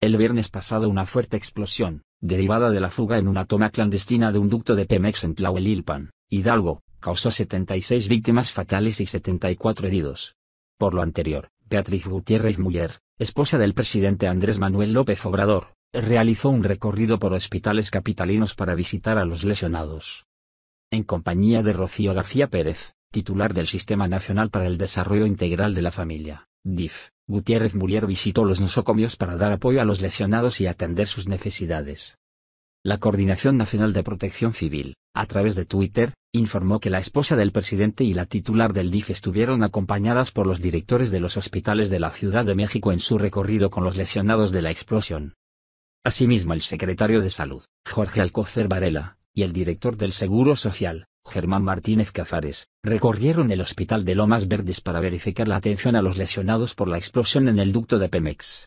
El viernes pasado una fuerte explosión, derivada de la fuga en una toma clandestina de un ducto de Pemex en Tlahuelilpan, Hidalgo, causó 76 víctimas fatales y 74 heridos. Por lo anterior, Beatriz Gutiérrez Muller, esposa del presidente Andrés Manuel López Obrador, realizó un recorrido por hospitales capitalinos para visitar a los lesionados. En compañía de Rocío García Pérez, titular del Sistema Nacional para el Desarrollo Integral de la Familia, DIF, Gutiérrez Mulier visitó los nosocomios para dar apoyo a los lesionados y atender sus necesidades. La Coordinación Nacional de Protección Civil, a través de Twitter, informó que la esposa del presidente y la titular del DIF estuvieron acompañadas por los directores de los hospitales de la Ciudad de México en su recorrido con los lesionados de la explosión. Asimismo, el secretario de Salud, Jorge Alcocer Varela, y el director del Seguro Social, Germán Martínez Cazares, recorrieron el hospital de Lomas Verdes para verificar la atención a los lesionados por la explosión en el ducto de Pemex.